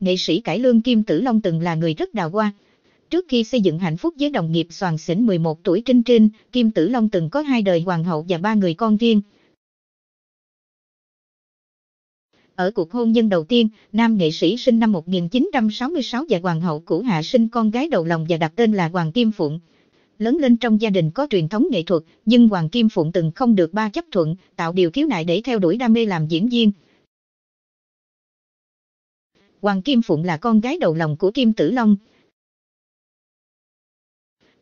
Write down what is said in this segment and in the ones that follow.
nghệ sĩ cải lương Kim Tử Long từng là người rất đào hoa. Trước khi xây dựng hạnh phúc với đồng nghiệp soàn xỉn 11 tuổi Trinh Trinh, Kim Tử Long từng có hai đời hoàng hậu và ba người con riêng. Ở cuộc hôn nhân đầu tiên, nam nghệ sĩ sinh năm 1966 và hoàng hậu cũ hạ sinh con gái đầu lòng và đặt tên là Hoàng Kim Phụng. Lớn lên trong gia đình có truyền thống nghệ thuật, nhưng Hoàng Kim Phụng từng không được ba chấp thuận, tạo điều khiếu nại để theo đuổi đam mê làm diễn viên. Hoàng Kim Phụng là con gái đầu lòng của Kim Tử Long.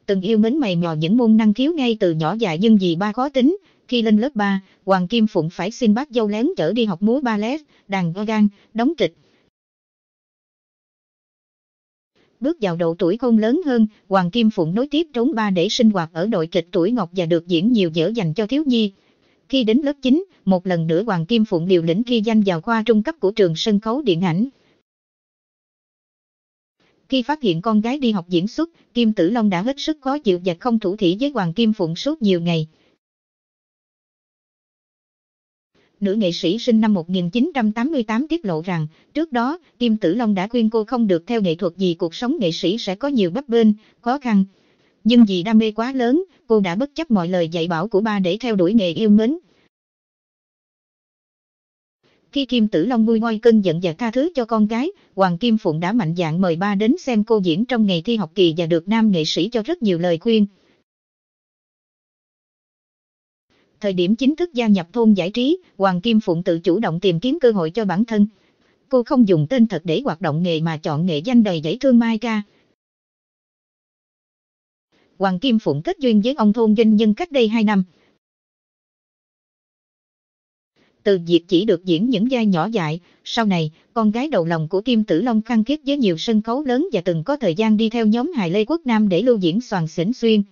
Từng yêu mến mày mò những môn năng khiếu ngay từ nhỏ dài nhưng vì ba khó tính, khi lên lớp 3, Hoàng Kim Phụng phải xin bác dâu lén chở đi học múa ballet, đàn organ, đóng kịch. Bước vào độ tuổi không lớn hơn, Hoàng Kim Phụng nối tiếp trốn ba để sinh hoạt ở đội kịch tuổi ngọc và được diễn nhiều dở dành cho thiếu nhi. Khi đến lớp 9, một lần nữa Hoàng Kim Phụng liều lĩnh ghi danh vào khoa trung cấp của trường sân khấu điện ảnh. Khi phát hiện con gái đi học diễn xuất, Kim Tử Long đã hết sức khó chịu và không thủ thỉ với Hoàng Kim Phụng suốt nhiều ngày. Nữ nghệ sĩ sinh năm 1988 tiết lộ rằng, trước đó, Kim Tử Long đã khuyên cô không được theo nghệ thuật gì cuộc sống nghệ sĩ sẽ có nhiều bấp bênh, khó khăn. Nhưng vì đam mê quá lớn, cô đã bất chấp mọi lời dạy bảo của ba để theo đuổi nghề yêu mến, khi Kim Tử Long vui ngôi cơn giận và tha thứ cho con gái, Hoàng Kim Phụng đã mạnh dạn mời ba đến xem cô diễn trong ngày thi học kỳ và được nam nghệ sĩ cho rất nhiều lời khuyên. Thời điểm chính thức gia nhập thôn giải trí, Hoàng Kim Phụng tự chủ động tìm kiếm cơ hội cho bản thân. Cô không dùng tên thật để hoạt động nghề mà chọn nghệ danh đầy giấy thương Mai Ca. Hoàng Kim Phụng kết duyên với ông thôn doanh nhân cách đây 2 năm, từ Diệt chỉ được diễn những vai nhỏ dại, sau này, con gái đầu lòng của Kim Tử Long khăng khít với nhiều sân khấu lớn và từng có thời gian đi theo nhóm hài Lê Quốc Nam để lưu diễn soàn xỉn xuyên.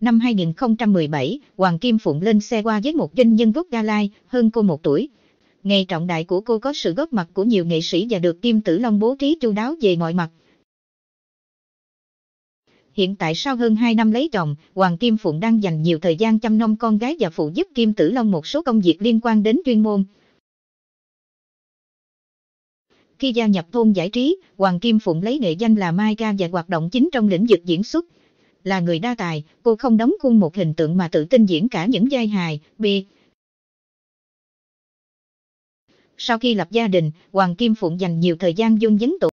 Năm 2017, Hoàng Kim Phụng lên xe qua với một doanh nhân gốc gia Lai, hơn cô một tuổi. Ngày trọng đại của cô có sự góp mặt của nhiều nghệ sĩ và được Kim Tử Long bố trí chu đáo về mọi mặt, hiện tại sau hơn 2 năm lấy chồng, Hoàng Kim Phụng đang dành nhiều thời gian chăm nom con gái và phụ giúp Kim Tử Long một số công việc liên quan đến chuyên môn. Khi gia nhập thôn giải trí, Hoàng Kim Phụng lấy nghệ danh là Mai Ca và hoạt động chính trong lĩnh vực diễn xuất. Là người đa tài, cô không đóng khuôn một hình tượng mà tự tin diễn cả những giai hài, bi. Sau khi lập gia đình, Hoàng Kim Phụng dành nhiều thời gian dung dấn tụ